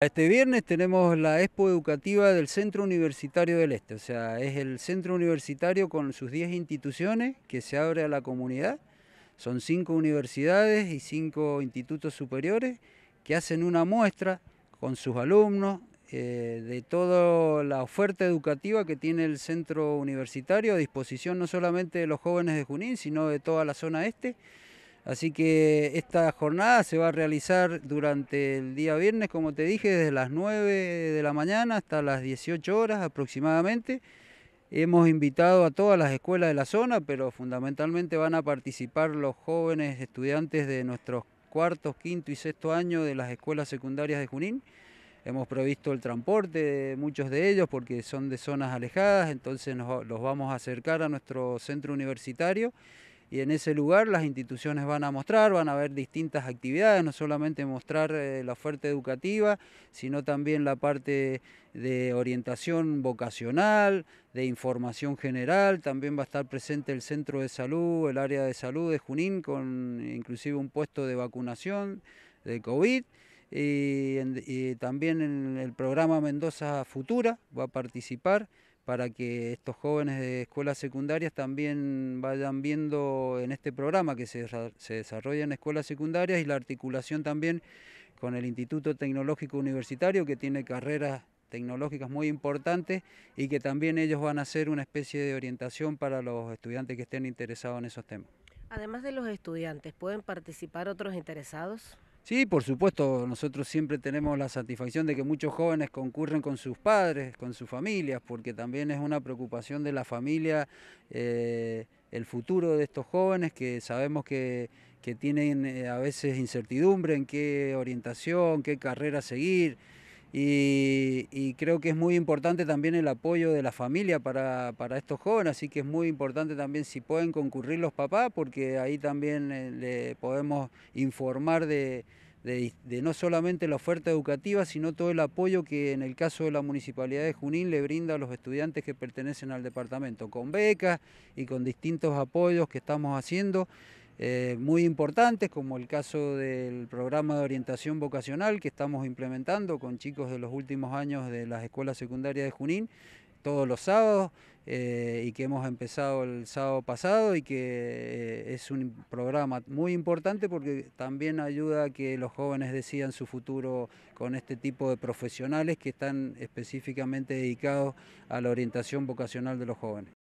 Este viernes tenemos la expo educativa del Centro Universitario del Este, o sea, es el centro universitario con sus 10 instituciones que se abre a la comunidad. Son 5 universidades y 5 institutos superiores que hacen una muestra con sus alumnos eh, de toda la oferta educativa que tiene el centro universitario a disposición no solamente de los jóvenes de Junín, sino de toda la zona este. Así que esta jornada se va a realizar durante el día viernes, como te dije, desde las 9 de la mañana hasta las 18 horas aproximadamente. Hemos invitado a todas las escuelas de la zona, pero fundamentalmente van a participar los jóvenes estudiantes de nuestros cuartos, quinto y sexto año de las escuelas secundarias de Junín. Hemos previsto el transporte de muchos de ellos porque son de zonas alejadas, entonces los vamos a acercar a nuestro centro universitario y en ese lugar las instituciones van a mostrar, van a haber distintas actividades, no solamente mostrar eh, la oferta educativa, sino también la parte de orientación vocacional, de información general, también va a estar presente el centro de salud, el área de salud de Junín, con inclusive un puesto de vacunación de COVID. Y, y también en el programa Mendoza Futura va a participar para que estos jóvenes de escuelas secundarias también vayan viendo en este programa que se, desarrolla en escuelas secundarias y la articulación también con el Instituto Tecnológico Universitario que tiene carreras tecnológicas muy importantes y que también ellos van a hacer una especie de orientación para los estudiantes que estén interesados en esos temas. Además de los estudiantes, ¿pueden participar otros interesados? Sí, por supuesto, nosotros siempre tenemos la satisfacción de que muchos jóvenes concurren con sus padres, con sus familias, porque también es una preocupación de la familia eh, el futuro de estos jóvenes que sabemos que, que tienen eh, a veces incertidumbre en qué orientación, qué carrera seguir. Y, creo que es muy importante también el apoyo de la familia para, estos jóvenes, así que es muy importante también si pueden concurrir los papás, porque ahí también eh, le podemos informar de, no solamente la oferta educativa, sino todo el apoyo que en el caso de la Municipalidad de Junín le brinda a los estudiantes que pertenecen al departamento, con becas y con distintos apoyos que estamos haciendo. Eh, muy importantes, como el caso del programa de orientación vocacional que estamos implementando con chicos de los últimos años de las escuelas secundarias de Junín, todos los sábados, eh, y que hemos empezado el sábado pasado y que eh, es un programa muy importante porque también ayuda a que los jóvenes decidan su futuro con este tipo de profesionales que están específicamente dedicados a la orientación vocacional de los jóvenes.